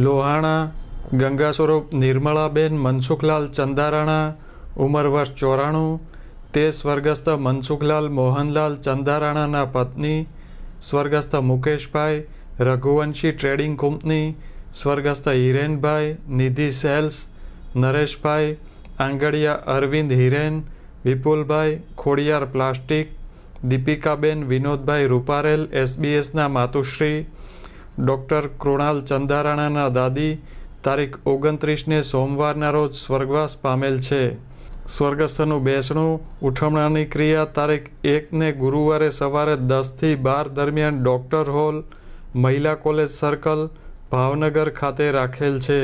લોહાણા ગંગા સ્વરૂપ નિર્મળાબેન મનસુખલાલ ચંદારાણા ઉંમર વર્ષ ચોરાણું તે સ્વર્ગસ્થ મનસુખલાલ મોહનલાલ ચંદારાણાના પત્ની સ્વર્ગસ્થ મુકેશભાઈ રઘુવંશી ટ્રેડિંગ કંપની સ્વર્ગસ્થ હિરેનભાઈ નિધિ સેલ્સ નરેશભાઈ આંગડિયા અરવિંદ હિરેન વિપુલભાઈ ખોડિયાર પ્લાસ્ટિક દીપિકાબેન વિનોદભાઈ રૂપારેલ એસબીએસના માતુશ્રી ડૉક્ટર કૃણાલ ચંદારાણાના દાદી તારીખ ઓગણત્રીસને સોમવારના રોજ સ્વર્ગવાસ પામેલ છે સ્વર્ગસ્થનું બેસણું ઉઠમણાની ક્રિયા તારીખ એકને ગુરુવારે સવારે દસથી બાર દરમિયાન ડૉક્ટર હોલ મહિલા કોલેજ સર્કલ ભાવનગર ખાતે રાખેલ છે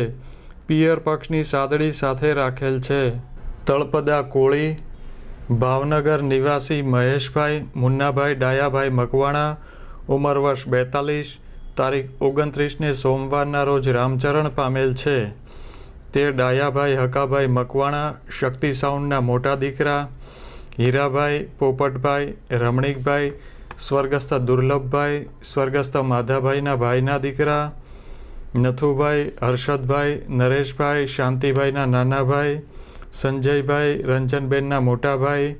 પિયર પક્ષની સાદડી સાથે રાખેલ છે તળપદા કોળી ભાવનગર નિવાસી મહેશભાઈ મુન્નાભાઈ ડાયાભાઈ મકવાણા ઉંમર વર્ષ બેતાલીસ તારીખ ઓગણત્રીસને સોમવારના રોજ રામચરણ પામેલ છે તે ડાયાભાઈ હકાભાઈ મકવાણા શક્તિ સાઉન્ડના મોટા દીકરા હીરાભાઈ પોપટભાઈ રમણીકભાઈ સ્વર્ગસ્થ દુર્લભભાઈ સ્વર્ગસ્થ માધાભાઈના ભાઈના દીકરા નથુભાઈ હર્ષદભાઈ નરેશભાઈ શાંતિભાઈના નાનાભાઈ સંજયભાઈ રંજનબેનના મોટાભાઈ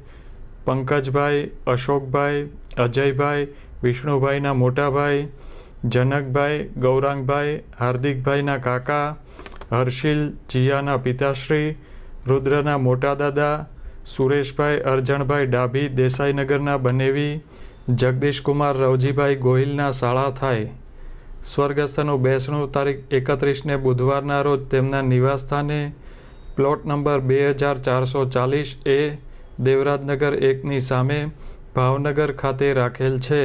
પંકજભાઈ અશોકભાઈ અજયભાઈ વિષ્ણુભાઈના મોટાભાઈ જનકભાઈ ગૌરાંગભાઈ હાર્દિકભાઈના કાકા હર્ષિલ જીયાના પિતાશ્રી રુદ્રના મોટા દાદા સુરેશભાઈ અરજણભાઈ ડાભી દેસાઈનગરના બનેવી જગદીશકુમાર રવજીભાઈ ગોહિલના શાળા થાય સ્વર્ગસ્થનું બેસણું તારીખ એકત્રીસને બુધવારના રોજ તેમના નિવાસસ્થાને પ્લોટ નંબર બે હજાર ચારસો ચાલીસ એ દેવરાજનગર એકની સામે ભાવનગર ખાતે રાખેલ છે